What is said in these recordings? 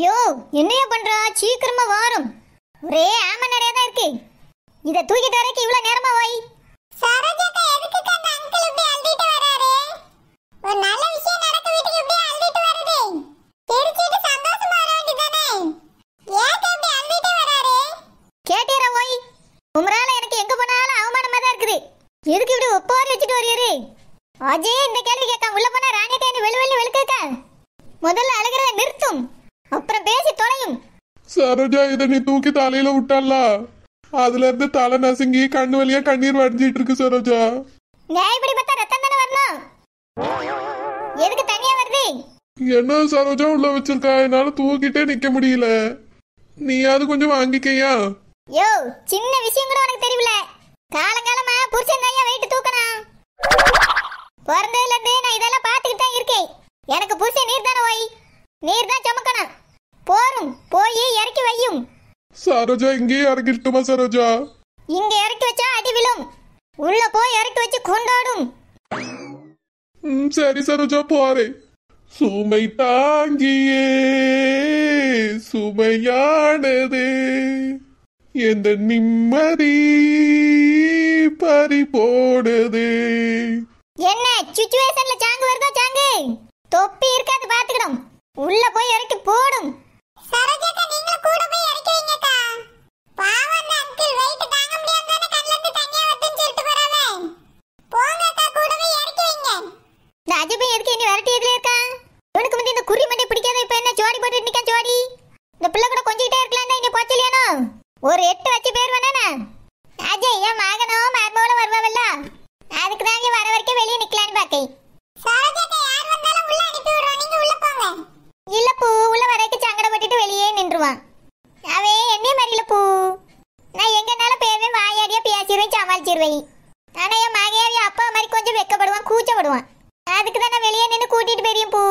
யோ என்னையா பண்றா சீக்கிரமா வாரும் ஒரே ஆம நிறையா தான் இருக்கு இத தூக்கிட்டு வரைக்கும் இவ்வளவு நேரமா வாய் எதுக்கு இப்படி எனக்கு போனாலும் தான் இருக்குது ஒப்பாரி வச்சுட்டு வர்றீரு அஜய் இந்த கேள்வி கேட்க உள்ள போனா ராணிட்டேன்னு வெளி வெளி வெளுக்கா முதல்ல அழுகிறத நிறுத்தும் அப்புறம் பேசி தொலையும் சரோஜா இதை நீ தூக்கி தலையில விட்டால அதுல இருந்து தலை நசுங்கி கண்ணு வழியா கண்ணீர் வடிஞ்சிட்டு இருக்கு சரோஜா நான் இப்படி பார்த்தா ரத்தம் தானே வரணும் எதுக்கு தனியா வருது என்ன சரோஜா உள்ள வச்சிருக்கா என்னால தூக்கிட்டே நிக்க முடியல நீயாவது கொஞ்சம் வாங்கிக்கையா யோ சின்ன விஷயம் கூட உனக்கு தெரியல காலங்காலமா புருஷன் தான் வெயிட் தூக்கணும் பிறந்ததுல இருந்து நான் இதெல்லாம் பாத்துக்கிட்டு தான் இருக்கேன் எனக்கு புருஷன் நீர் தானே ஓய் நீர் தான் சுமக்கணும் போரும் போய் இறக்கி வையும் சரோஜா இங்கேயே இறக்கிட்டுமா சரோஜா இங்க இறக்கி வச்சா அடி விழும் உள்ள போய் இறக்கி வச்சு கொண்டாடும் சரி சரோஜா போறேன் சுமை தாங்கியே சுமையானது எந்த நிம்மதி பறி போடுது என்ன சுச்சுவேஷன்ல சாங்கு வருதோ சாங்கு தொப்பி இருக்காது பாத்துக்கணும் உள்ள போய் இறக்கி போடும் அஜபன் எதுக்கு என்ன விரட்டி இருக்கா இவனுக்கு வந்து இந்த குறி மண்டை பிடிக்காத என்ன ஜோடி போட்டு நிக்கா ஜோடி இந்த பிள்ளை கூட கொஞ்சிக்கிட்டே இருக்கலாம் இனி போச்சலியானோ ஒரு எட்டு வச்சு பேர் வேணானா அஜய் என் மகனோ மருமகளோ வருவாவில்ல அதுக்கு தான் வர வரைக்கும் வெளியே நிக்கலான்னு பாக்கேன் இல்ல பூ உள்ள சங்கடப்பட்டுட்டு வெளியே நின்றுவான் அவே என்னைய மாதிரில பூ நான் எங்கனால பேருவே வாயாடியா பேசிடுவேன் சமாளிச்சிருவேன் ஆனா என் மகையாவி அப்பா மாதிரி கொஞ்சம் வெக்கப்படுவான் கூச்சப்படுவான் அதுக்கு தான் வெளியே நின்று கூட்டிட்டு போயிரும் பூ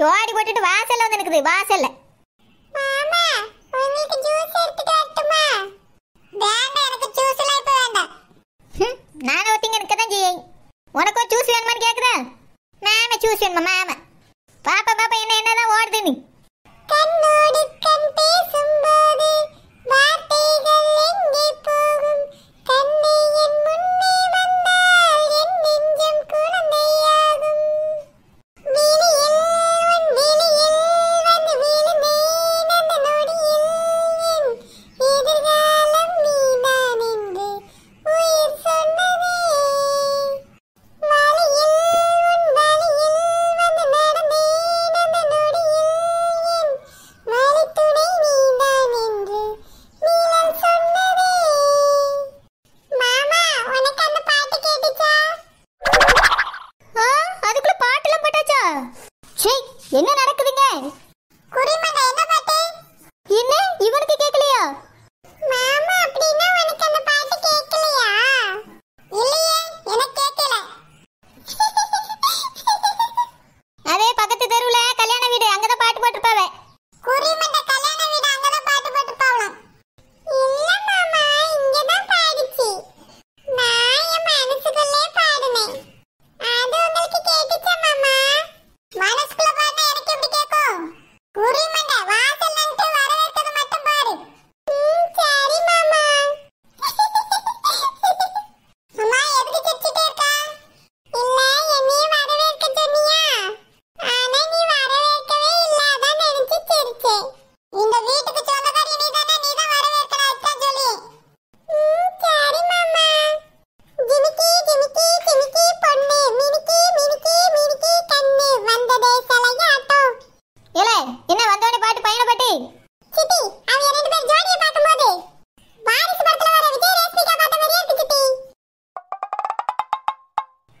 ஜோடி போட்டுட்டு வாசல்ல வந்து நிக்குது வாசல்ல மாமா உனக்கு ஜூஸ் எடுத்து காட்டுமா வேண்டாம் எனக்கு ஜூஸ் எல்லாம் இப்ப வேண்டாம் நான் ஒட்டிங்க நிக்க தான் செய்யேன் உனக்கு ஜூஸ் வேணுமான்னு கேக்குறேன் மாமா ஜூஸ் வேணுமா மாமா சே என்ன நடக்குதுங்க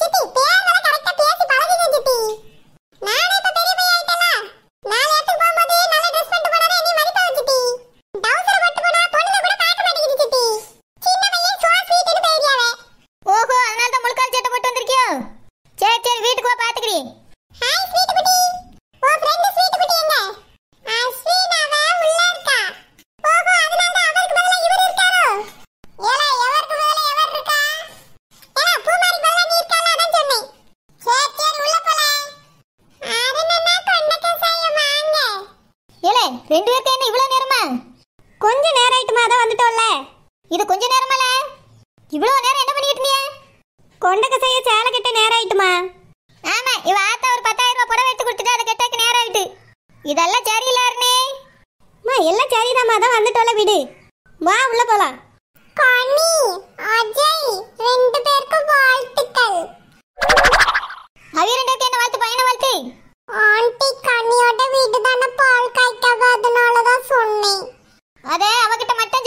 弟弟，来。ரெண்டு பேருக்கு என்ன இவ்வளோ நேரமா கொஞ்ச நேரம் ஆயிட்டுமா அதான் வந்துட்டோம்ல இது கொஞ்ச நேரமால இவ்வளோ நேரம் என்ன பண்ணிட்டு இருந்தீங்க கொண்டக்க செய்ய சேலை கிட்ட நேரம் ஆயிட்டுமா ஆமா இவ ஆத்த ஒரு பத்தாயிரம் ரூபாய் புடவை எடுத்து கொடுத்துட்டு அதை கெட்டக்கு நேரம் ஆயிட்டு இதெல்லாம் சரியில்லாருனே மா எல்லாம் சரிதாம்மா அதான் வந்துட்டோம்ல வீடு வா உள்ள போலாம் கனி அஜய் ரெண்டு பேருக்கு வாழ்த்துக்கள் அவ ரெண்டு பேருக்கு என்ன வாழ்த்து பையனை வாழ்த்து ஆண்டி கண்ணியோட வீட்டு தானே பால் காய்க்காக அதனால தான் சொன்னேன் அதே அவகிட்ட மட்டும்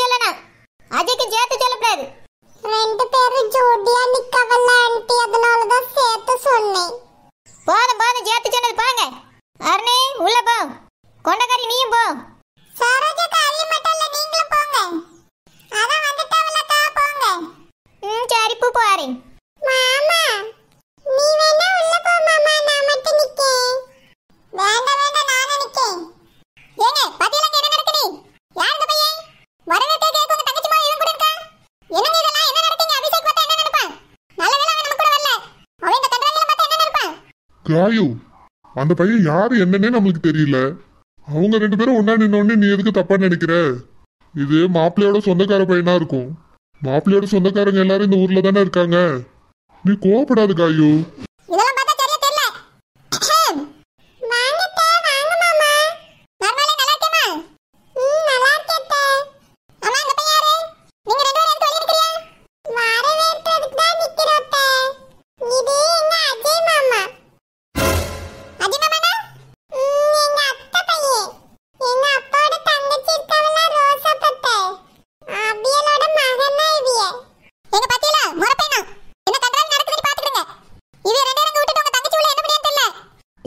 அந்த பையன் யாரு என்னன்னே நம்மளுக்கு தெரியல அவங்க ரெண்டு பேரும் ஒன்னா நின்னோடனே நீ எதுக்கு தப்பா நினைக்கிற இது மாப்பிள்ளையோட சொந்தக்கார பையனா இருக்கும் மாப்பிள்ளையோட சொந்தக்காரங்க எல்லாரும் இந்த ஊர்ல தானே இருக்காங்க நீ கோவப்படாது காயு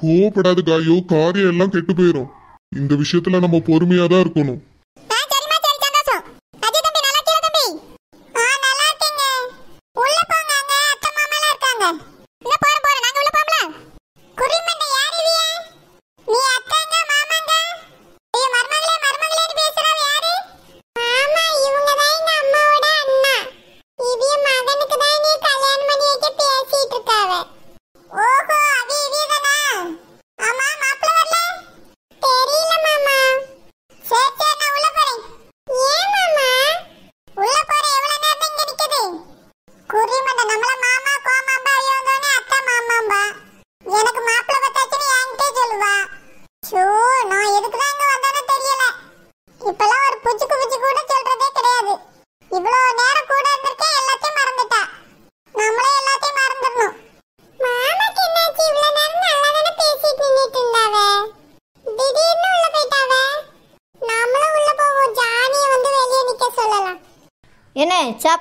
கோவப்படாது காயோ காரியம் எல்லாம் கெட்டு போயிடும் இந்த விஷயத்துல நம்ம பொறுமையா தான் இருக்கணும்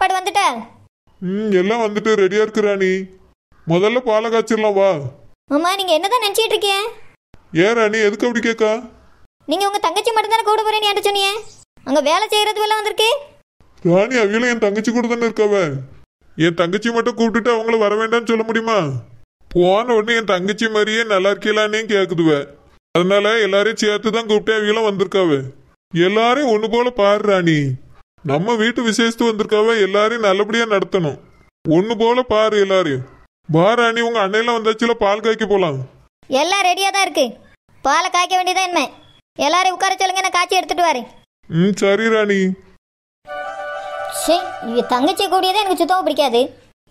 சாப்பாடு வந்துட்ட ம் எல்லாம் வந்துட்டு ரெடியா இருக்கு ராணி முதல்ல பாலை காய்ச்சிடலாம் வா அம்மா நீங்க என்னதான் நினைச்சிட்டு இருக்கீங்க ஏன் ராணி எதுக்கு அப்படி கேட்கா நீங்க உங்க தங்கச்சி மட்டும் தானே கூட போறேன்னு என்கிட்ட சொன்னீங்க அங்க வேலை செய்யறது எல்லாம் வந்திருக்கு ராணி அவியில என் தங்கச்சி கூட தானே இருக்கவ என் தங்கச்சி மட்டும் கூப்பிட்டுட்டு அவங்கள வர வேண்டாம்னு சொல்ல முடியுமா போன உடனே என் தங்கச்சி மாதிரியே நல்லா இருக்கீங்களான்னு கேக்குதுவ அதனால எல்லாரையும் சேர்த்து தான் கூப்பிட்டு அவியெல்லாம் வந்திருக்காவ எல்லாரையும் ஒன்று போல பாரு ராணி நம்ம வீட்டு விசேஷத்து வந்திருக்காவ எல்லாரையும் நல்லபடியா நடத்தணும் ஒண்ணு போல பாரு எல்லாரையும் பாராணி உங்க அண்ணெல்லாம் வந்தாச்சுல பால் காய்க்க போலாம் எல்லாம் ரெடியா தான் இருக்கு பாலை காய்க்க வேண்டியதான் என்ன எல்லாரும் உட்கார சொல்லுங்க நான் காய்ச்சி எடுத்துட்டு வரேன் ம் சரி ராணி சே தங்கச்சி கூடியதே எனக்கு சுத்தமாக பிடிக்காது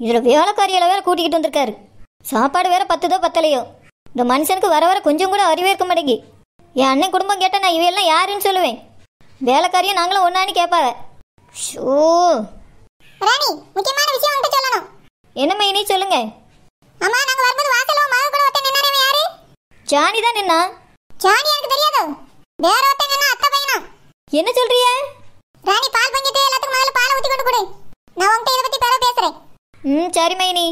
இதில் வேலைக்காரியில வேற கூட்டிக்கிட்டு வந்திருக்காரு சாப்பாடு வேற பத்துதோ பத்தலையோ இந்த மனுஷனுக்கு வர வர கொஞ்சம் கூட அறிவு இருக்க மாட்டேங்கி என் அண்ணன் குடும்பம் கேட்டா நான் இவையெல்லாம் யாருன்னு சொல்லுவேன் வேலைக்காரியும் நாங்களும் ஒன்றான்னு கேட்பாங்க ஷோ ராணி முக்கியமான விஷயம் உன்கிட்ட சொல்லணும் என்ன மைனி சொல்லுங்க அம்மா நாங்க வரும்போது வாசல்ல உன் மகள் கூட ஒருத்தன் நின்னானே யாரு ஜானி தான் நின்னா ஜானி எனக்கு தெரியாது வேற ஒருத்தன் நின்னா அத்தை பையனா என்ன சொல்றிய ராணி பால் பங்கிட்டு எல்லாத்துக்கும் முதல்ல பாலை ஊத்தி கொண்டு கொடு நான் உன்கிட்ட இதை பத்தி பிறகு பேசுறேன் ம் சரி மைனி